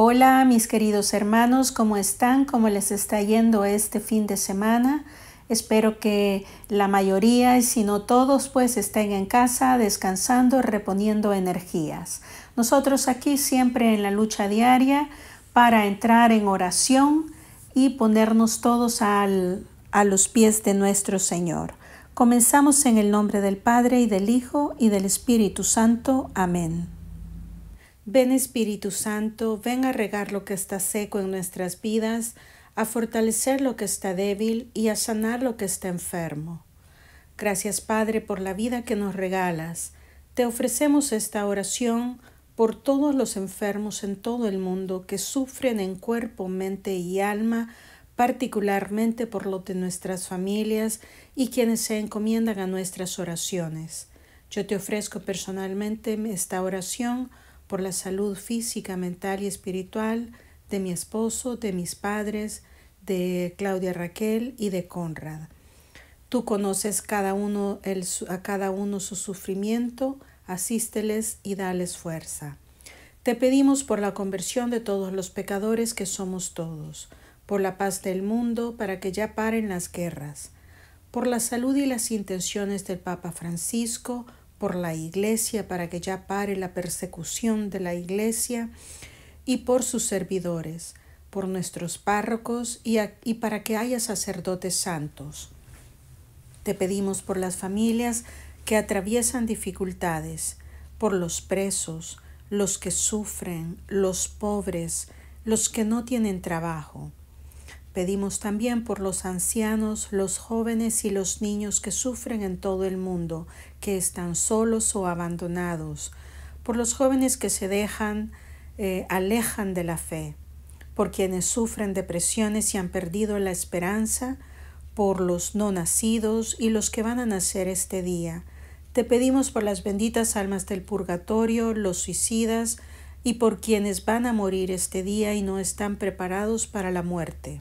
Hola mis queridos hermanos, ¿cómo están? ¿Cómo les está yendo este fin de semana? Espero que la mayoría, y si no todos, pues estén en casa descansando, reponiendo energías. Nosotros aquí siempre en la lucha diaria para entrar en oración y ponernos todos a los pies de nuestro Señor. Comenzamos en el nombre del Padre y del Hijo y del Espíritu Santo. Amén. Ven Espíritu Santo, ven a regar lo que está seco en nuestras vidas, a fortalecer lo que está débil y a sanar lo que está enfermo. Gracias Padre por la vida que nos regalas. Te ofrecemos esta oración por todos los enfermos en todo el mundo que sufren en cuerpo, mente y alma, particularmente por lo de nuestras familias y quienes se encomiendan a nuestras oraciones. Yo te ofrezco personalmente esta oración por la salud física, mental y espiritual de mi esposo, de mis padres, de Claudia Raquel y de Conrad. Tú conoces cada uno a cada uno su sufrimiento, asísteles y dales fuerza. Te pedimos por la conversión de todos los pecadores que somos todos, por la paz del mundo para que ya paren las guerras, por la salud y las intenciones del Papa Francisco, por la iglesia para que ya pare la persecución de la iglesia y por sus servidores, por nuestros párrocos y, y para que haya sacerdotes santos. Te pedimos por las familias que atraviesan dificultades, por los presos, los que sufren, los pobres, los que no tienen trabajo, pedimos también por los ancianos, los jóvenes y los niños que sufren en todo el mundo, que están solos o abandonados, por los jóvenes que se dejan, eh, alejan de la fe, por quienes sufren depresiones y han perdido la esperanza, por los no nacidos y los que van a nacer este día. Te pedimos por las benditas almas del purgatorio, los suicidas, y por quienes van a morir este día y no están preparados para la muerte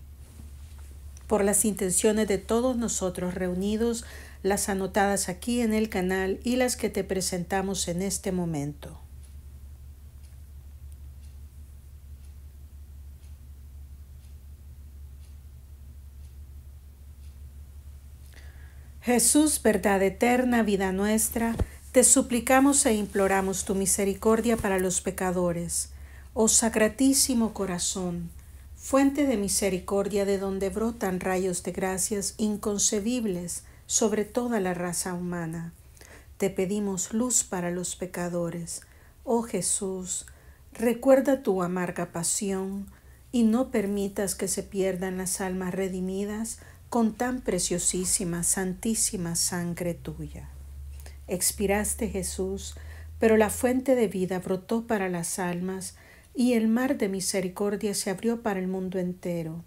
por las intenciones de todos nosotros reunidos, las anotadas aquí en el canal y las que te presentamos en este momento. Jesús, verdad eterna, vida nuestra, te suplicamos e imploramos tu misericordia para los pecadores. Oh Sacratísimo Corazón, fuente de misericordia de donde brotan rayos de gracias inconcebibles sobre toda la raza humana. Te pedimos luz para los pecadores. Oh Jesús, recuerda tu amarga pasión y no permitas que se pierdan las almas redimidas con tan preciosísima, santísima sangre tuya. Expiraste Jesús, pero la fuente de vida brotó para las almas y el mar de misericordia se abrió para el mundo entero.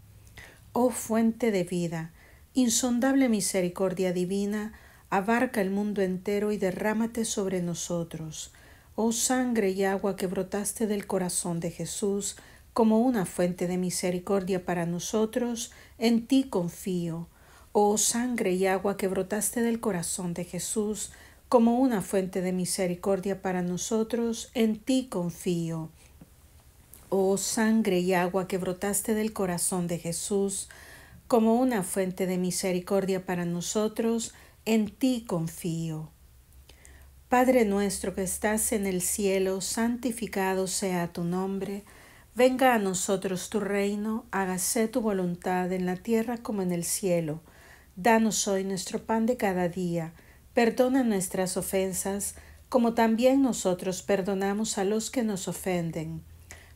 Oh fuente de vida, insondable misericordia divina, abarca el mundo entero y derrámate sobre nosotros. Oh sangre y agua que brotaste del corazón de Jesús, como una fuente de misericordia para nosotros, en ti confío. Oh sangre y agua que brotaste del corazón de Jesús, como una fuente de misericordia para nosotros, en ti confío oh sangre y agua que brotaste del corazón de Jesús, como una fuente de misericordia para nosotros, en ti confío. Padre nuestro que estás en el cielo, santificado sea tu nombre, venga a nosotros tu reino, hágase tu voluntad en la tierra como en el cielo. Danos hoy nuestro pan de cada día, perdona nuestras ofensas, como también nosotros perdonamos a los que nos ofenden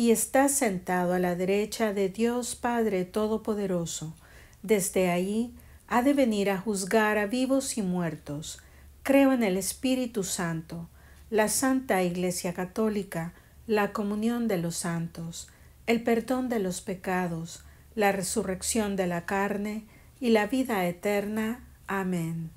y está sentado a la derecha de Dios Padre Todopoderoso. Desde ahí ha de venir a juzgar a vivos y muertos. Creo en el Espíritu Santo, la Santa Iglesia Católica, la comunión de los santos, el perdón de los pecados, la resurrección de la carne y la vida eterna. Amén.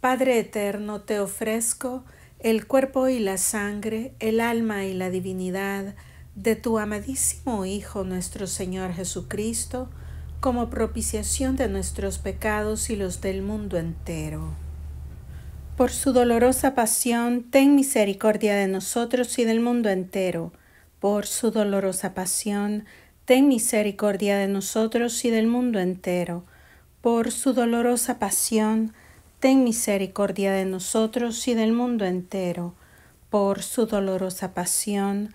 Padre eterno, te ofrezco el cuerpo y la sangre, el alma y la divinidad, de tu amadísimo Hijo nuestro Señor Jesucristo, como propiciación de nuestros pecados y los del mundo entero. Por su dolorosa pasión, ten misericordia de nosotros y del mundo entero. Por su dolorosa pasión, ten misericordia de nosotros y del mundo entero. Por su dolorosa pasión, ten misericordia de nosotros y del mundo entero. Por su dolorosa pasión,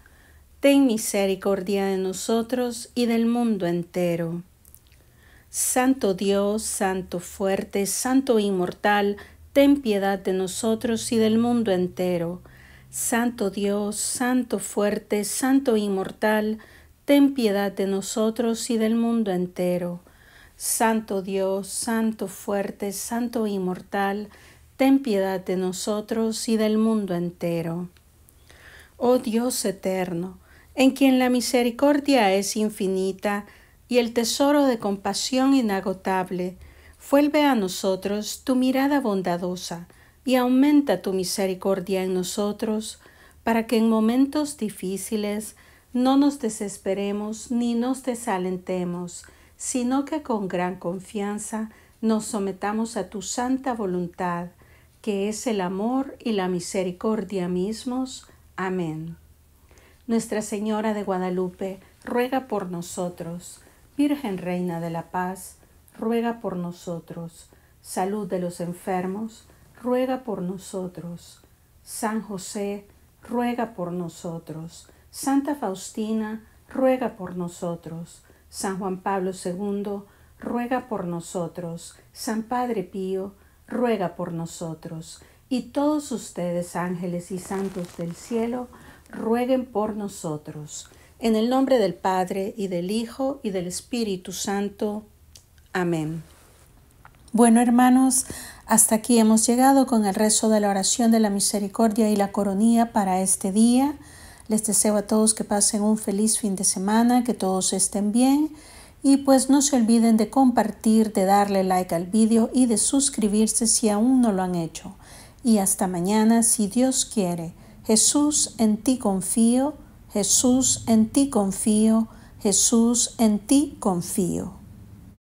ten misericordia de nosotros y del mundo entero. Santo Dios, Santo fuerte, Santo inmortal, ten piedad de nosotros y del mundo entero. Santo Dios, Santo fuerte, Santo inmortal, ten piedad de nosotros y del mundo entero. Santo Dios, Santo fuerte, Santo inmortal, ten piedad de nosotros y del mundo entero. Oh Dios eterno, en quien la misericordia es infinita y el tesoro de compasión inagotable. Vuelve a nosotros tu mirada bondadosa y aumenta tu misericordia en nosotros, para que en momentos difíciles no nos desesperemos ni nos desalentemos, sino que con gran confianza nos sometamos a tu santa voluntad, que es el amor y la misericordia mismos. Amén. Nuestra Señora de Guadalupe, ruega por nosotros. Virgen Reina de la Paz, ruega por nosotros. Salud de los enfermos, ruega por nosotros. San José, ruega por nosotros. Santa Faustina, ruega por nosotros. San Juan Pablo II, ruega por nosotros. San Padre Pío, ruega por nosotros. Y todos ustedes, ángeles y santos del cielo, rueguen por nosotros. En el nombre del Padre y del Hijo y del Espíritu Santo. Amén. Bueno hermanos, hasta aquí hemos llegado con el rezo de la oración de la misericordia y la coronía para este día. Les deseo a todos que pasen un feliz fin de semana, que todos estén bien y pues no se olviden de compartir, de darle like al vídeo y de suscribirse si aún no lo han hecho. Y hasta mañana, si Dios quiere. Jesús, en ti confío, Jesús, en ti confío, Jesús, en ti confío.